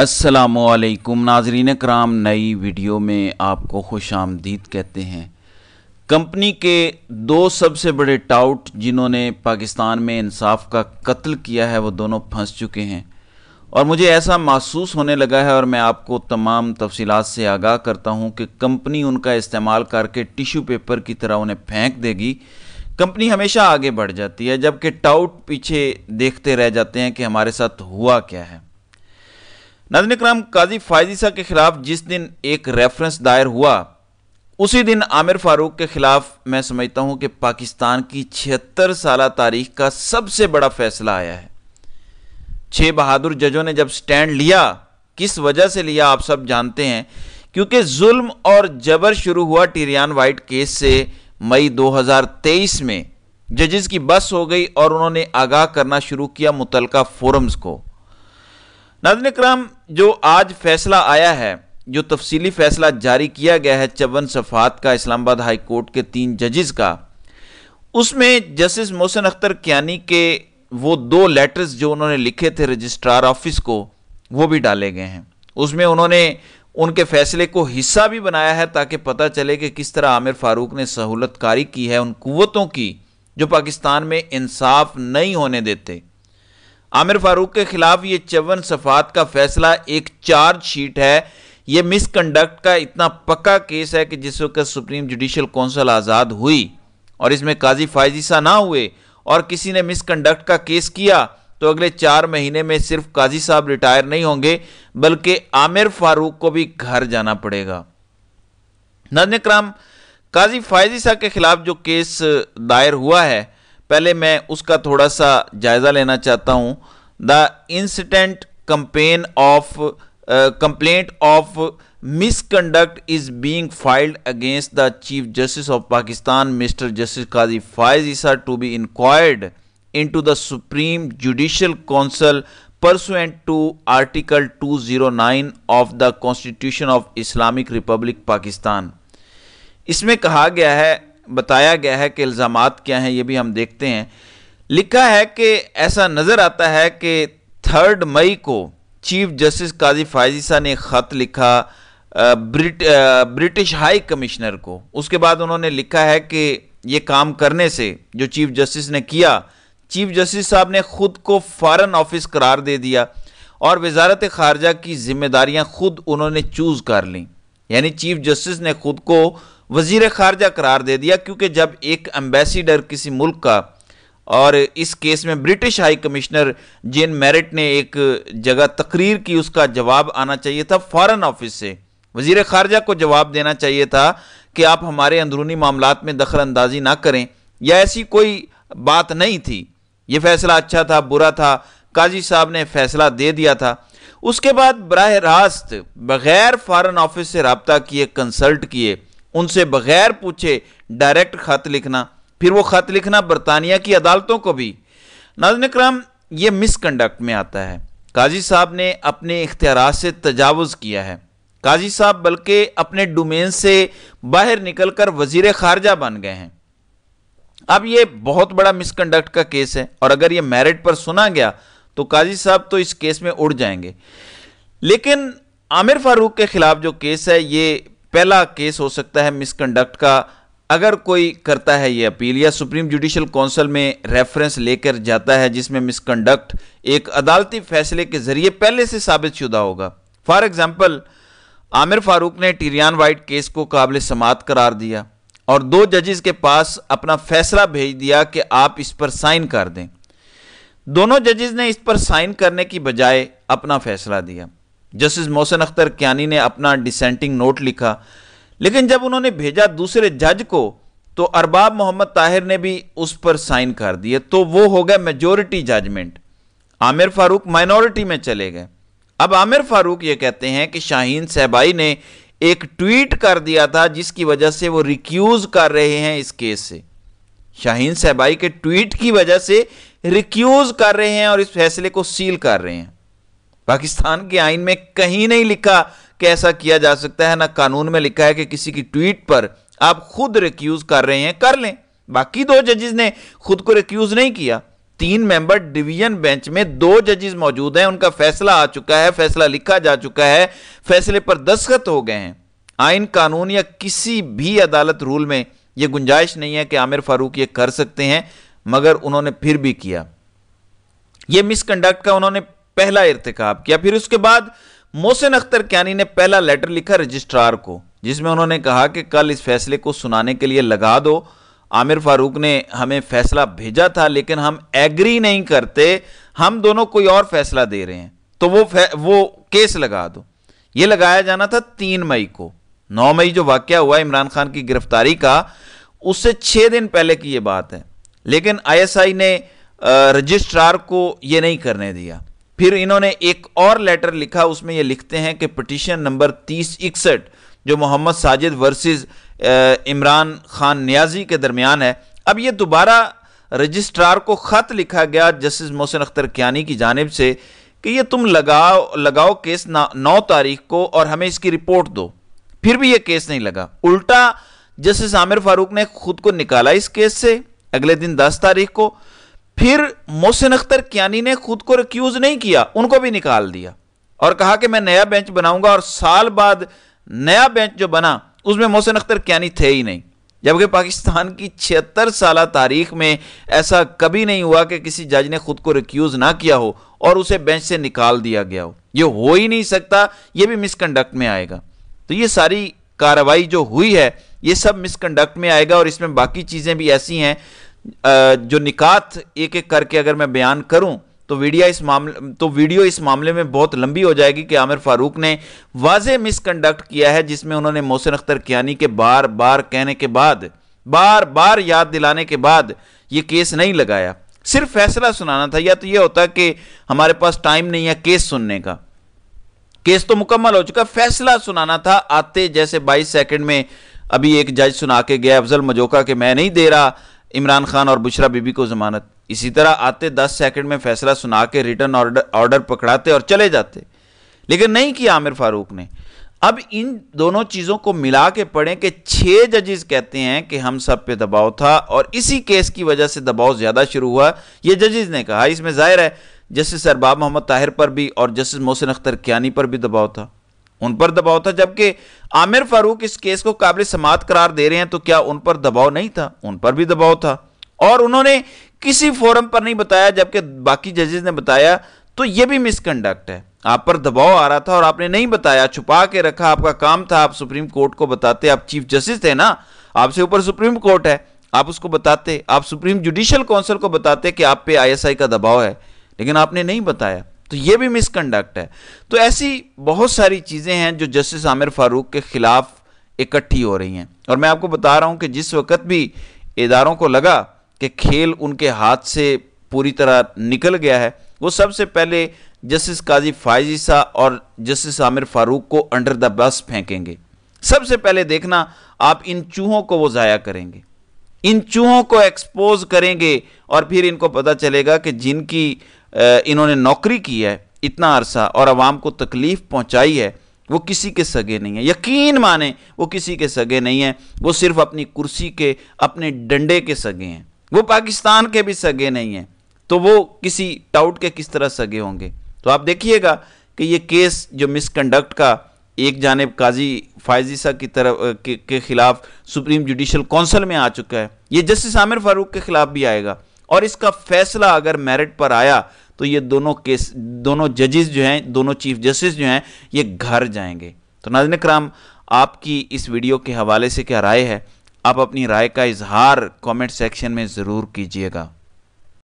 असलकुम नाजरीन कराम नई वीडियो में आपको खुश आमदीद कहते हैं कंपनी के दो सबसे बड़े टाउट जिन्होंने पाकिस्तान में इंसाफ का कत्ल किया है वो दोनों फंस चुके हैं और मुझे ऐसा महसूस होने लगा है और मैं आपको तमाम तफसीत से आगाह करता हूँ कि कंपनी उनका इस्तेमाल करके टिश्यू पेपर की तरह उन्हें फेंक देगी कंपनी हमेशा आगे बढ़ जाती है जबकि टाउट पीछे देखते रह जाते हैं कि हमारे साथ हुआ क्या है नजन कराम काजी फायजीसा के खिलाफ जिस दिन एक रेफरेंस दायर हुआ उसी दिन आमिर फारूक के खिलाफ मैं समझता हूं कि पाकिस्तान की छिहत्तर साल तारीख का सबसे बड़ा फैसला आया है छह बहादुर जजों ने जब स्टैंड लिया किस वजह से लिया आप सब जानते हैं क्योंकि जुल्म और जबर शुरू हुआ टीरियान वाइट केस से मई 2023 में जजेस की बस हो गई और उन्होंने आगाह करना शुरू किया मुतलका फोरम्स को नाजन कराम जो आज फैसला आया है जो तफसीली फैसला जारी किया गया है चवन सफात का इस्लामाबाद हाई कोर्ट के तीन जजेस का उसमें जस्टिस मोहसिन अख्तर क्यानी के वो दो लेटर्स जो उन्होंने लिखे थे रजिस्ट्रार ऑफिस को वो भी डाले गए हैं उसमें उन्होंने उनके फैसले को हिस्सा भी बनाया है ताकि पता चले कि किस तरह आमिर फारूक ने सहूलतकारी की है उन कुतों की जो पाकिस्तान में इंसाफ नहीं होने देते आमिर फारूक के खिलाफ ये चवन सफात का फैसला एक चार्ज शीट है ये मिसकंडक्ट का इतना पक्का केस है कि जिस वक्त सुप्रीम जुडिशल कौंसल आज़ाद हुई और इसमें काजी फायजीसा ना हुए और किसी ने मिसकंडक्ट का केस किया तो अगले चार महीने में सिर्फ काजी साहब रिटायर नहीं होंगे बल्कि आमिर फारूक को भी घर जाना पड़ेगा नजन कराम काजी फायजीसा के खिलाफ जो केस दायर हुआ है पहले मैं उसका थोड़ा सा जायज़ा लेना चाहता हूँ the incident campaign of complaint of misconduct is being filed against the chief justice of Pakistan mister justice Qazi Faez Isa to be inquired in into the Supreme Judicial to article two zero 209 of the constitution of Islamic republic Pakistan इसमें कहा गया है बताया गया है कि इल्ज़ाम क्या हैं ये भी हम देखते हैं लिखा है कि ऐसा नज़र आता है कि थर्ड मई को चीफ जस्टिस काजी फायजी फायजीसा ने ख़त लिखा ब्रिट ब्रिटिश हाई कमिश्नर को उसके बाद उन्होंने लिखा है कि ये काम करने से जो चीफ जस्टिस ने किया चीफ जस्टिस साहब ने खुद को फ़ारन ऑफिस करार दे दिया और वजारत खारजा की जिम्मेदारियां खुद उन्होंने चूज़ कर लीं यानी चीफ जस्टिस ने खुद को वजीर खारजा करार दे दिया क्योंकि जब एक एम्बेसिडर किसी मुल्क का और इस केस में British high commissioner Jane Marriott ने एक जगह तकरीर की उसका जवाब आना चाहिए था फॉरेन ऑफिस से वजीर खारजा को जवाब देना चाहिए था कि आप हमारे अंदरूनी मामला में दखल अंदाजी ना करें या ऐसी कोई बात नहीं थी ये फैसला अच्छा था बुरा था काजी साहब ने फैसला दे दिया था उसके बाद बरह रास्त बग़ैर फॉरन ऑफिस से रबता किए कंसल्ट किए उनसे बगैर पूछे डायरेक्ट खत लिखना फिर वो खत लिखना बरतानिया की अदालतों को भी नाजन कराम ये मिसकंडक्ट में आता है काजी साहब ने अपने इख्तियार से तजावज़ किया है काजी साहब बल्कि अपने डोमेन से बाहर निकल कर वजीर खारजा बन गए हैं अब ये बहुत बड़ा मिसकंडक्ट का केस है और अगर ये मैरिट पर सुना गया तो काजी साहब तो इस केस में उड़ जाएंगे लेकिन आमिर फारूक के खिलाफ जो केस है ये पहला केस हो सकता है मिसकंडक्ट का अगर कोई करता है ये अपील या सुप्रीम जुडिशल काउंसिल में रेफरेंस लेकर जाता है जिसमें मिसकंडक्ट एक अदालती फैसले के जरिए पहले से साबित शुदा होगा फॉर एग्जाम्पल आमिर फारूक ने टीरियान वाइट केस को काबिल समात करार दिया और दो जजेस के पास अपना फैसला भेज दिया कि आप इस पर साइन कर दें दोनों जजेस ने इस पर साइन करने की बजाय अपना फैसला दिया जस्टिस मोहसिन अख्तर क्यानी ने अपना डिसेंटिंग नोट लिखा लेकिन जब उन्होंने भेजा दूसरे जज को तो अरबाब मोहम्मद ताहिर ने भी उस पर साइन कर दिए तो वो हो गया majority judgment Aamir Farooq minority में चले गए अब आमिर फारूक ये कहते हैं कि शाहीन सहबाई ने एक ट्वीट कर दिया था जिसकी वजह से वो रिक्यूज कर रहे हैं इस केस से शाहीन सहबाई के ट्वीट की वजह से रिक्यूज कर रहे हैं और इस फैसले को सील कर रहे हैं पाकिस्तान के आइन में कहीं नहीं लिखा कि ऐसा किया जा सकता है ना कानून में लिखा है कि किसी की ट्वीट पर आप खुद रिक्यूज कर रहे हैं कर लें बाकी दो जजेज ने खुद को रिक्यूज नहीं किया तीन मेंबर डिवीजन बेंच में दो जजेज मौजूद हैं उनका फैसला आ चुका है फैसला लिखा जा चुका है फैसले पर दस्खत हो गए हैं आइन कानून या किसी भी अदालत रूल में यह गुंजाइश नहीं है कि आमिर फारूक ये कर सकते हैं मगर उन्होंने फिर भी किया यह मिसकंडक्ट का उन्होंने पहला इरतकब किया फिर उसके बाद मोहसिन अख्तर क्यानी ने पहला लेटर लिखा रजिस्ट्रार को जिसमें उन्होंने कहा कि कल इस फैसले को सुनाने के लिए लगा दो आमिर फारूक ने हमें फैसला भेजा था लेकिन हम एग्री नहीं करते हम दोनों कोई और फैसला दे रहे हैं तो वो वो केस लगा दो ये लगाया जाना था तीन मई को नौ मई जो वाक्य हुआ इमरान खान की गिरफ्तारी का उससे छः दिन पहले की ये बात है लेकिन आईएसआई ने रजिस्ट्रार को ये नहीं करने दिया फिर इन्होंने एक और लेटर लिखा उसमें ये लिखते हैं कि पटिशन नंबर तीस इकसठ जो मोहम्मद साजिद वर्सेस इमरान खान न्याजी के दरमियान है अब ये दोबारा रजिस्ट्रार को ख़त लिखा गया जस्टिस मोहसिन अख्तर कियानी की जानब से कि ये तुम लगाओ लगाओ केस नौ तारीख को और हमें इसकी रिपोर्ट दो फिर भी ये केस नहीं लगा उल्टा जस्टिस आमिर फारूक ने खुद को निकाला इस केस से अगले दिन दस तारीख को फिर मोहसिन अख्तर क्यानी ने खुद को रिक्यूज नहीं किया उनको भी निकाल दिया और कहा कि मैं नया बेंच बनाऊंगा और साल बाद नया बेंच जो बना उसमें मोहसिन अख्तर क्यानी थे ही नहीं जबकि पाकिस्तान की छिहत्तर साल तारीख में ऐसा कभी नहीं हुआ कि किसी जज ने खुद को रिक्यूज ना किया हो और उसे बेंच से निकाल दिया गया हो ये हो ही नहीं सकता ये भी मिसकंडक्ट में आएगा तो ये सारी कार्रवाई जो हुई है ये सब मिसकंडक्ट में आएगा और इसमें बाकी चीज़ें भी ऐसी हैं जो निकात एक एक करके अगर मैं बयान करूं तो वीडियो इस मामले तो वीडियो इस मामले में बहुत लंबी हो जाएगी कि आमिर फारूक ने वाजे मिसकंडक्ट किया है जिसमें उन्होंने मोहसिन अख्तर कियानी के बार बार कहने के बाद बार बार याद दिलाने के बाद ये केस नहीं लगाया सिर्फ फैसला सुनाना था या तो ये होता कि हमारे पास टाइम नहीं है केस सुनने का केस तो मुकम्मल हो चुका फैसला सुनाना था आते जैसे 22 सेकंड में अभी एक जज सुना के गया अफजल मजोका के मैं नहीं दे रहा इमरान खान और बुशरा बीबी को जमानत इसी तरह आते दस सेकंड में फैसला सुना के रिटर्न ऑर्डर पकड़ाते और चले जाते लेकिन नहीं किया आमिर फारूक ने अब इन दोनों चीज़ों को मिला के पढ़ें कि छह जजेस कहते हैं कि हम सब पे दबाव था और इसी केस की वजह से दबाव ज़्यादा शुरू हुआ ये जजेस ने कहा इसमें जाहिर है जस्टिस अरबाब मोहम्मद ताहिर पर भी और जस्टिस मोहसिन अख्तर कियानी पर भी दबाव था उन पर दबाव था जबकि आमिर फारूक इस केस को काबिल समात करार दे रहे हैं तो क्या उन पर दबाव नहीं था उन पर भी दबाव था और उन्होंने किसी फोरम पर नहीं बताया जबकि बाकी जजेस ने बताया तो यह भी मिसकंडक्ट है आप पर दबाव आ रहा था और आपने नहीं बताया छुपा के रखा आपका काम था आप सुप्रीम कोर्ट को बताते आप चीफ जस्टिस थे ना आपसे ऊपर सुप्रीम कोर्ट है आप उसको बताते आप सुप्रीम जुडिशियल काउंसिल को बताते कि आप पे आईएसआई का दबाव है लेकिन आपने नहीं बताया तो ये भी मिसकंडक्ट है तो ऐसी बहुत सारी चीज़ें हैं जो जस्टिस आमिर फारूक के ख़िलाफ़ इकट्ठी हो रही हैं और मैं आपको बता रहा हूँ कि जिस वक्त भी इदारों को लगा कि खेल उनके हाथ से पूरी तरह निकल गया है वो सबसे पहले जस्टिस काजी फायजी साह और जस्टिस आमिर फारूक को अंडर द बस फेंकेंगे सबसे पहले देखना आप इन चूहों को वो ज़ाया करेंगे इन चूहों को एक्सपोज करेंगे और फिर इनको पता चलेगा कि जिनकी इन्होंने नौकरी की है इतना अरसा और आवाम को तकलीफ पहुंचाई है वो किसी के सगे नहीं है यकीन माने वो किसी के सगे नहीं है वो सिर्फ अपनी कुर्सी के अपने डंडे के सगे हैं वो पाकिस्तान के भी सगे नहीं हैं तो वो किसी टाउट के किस तरह सगे होंगे तो आप देखिएगा कि ये केस जो मिसकंडक्ट का एक जानब काजी फायजीसा की तरफ के, के खिलाफ सुप्रीम जुडिशल काउंसिल में आ चुका है ये जस्टिस आमिर फारूक के खिलाफ भी आएगा और इसका फैसला अगर मेरिट पर आया तो ये दोनों केस दोनों जजेस जो हैं दोनों चीफ जस्टिस जो हैं ये घर जाएंगे तो नाजन कराम आपकी इस वीडियो के हवाले से क्या राय है आप अपनी राय का इजहार कमेंट सेक्शन में ज़रूर कीजिएगा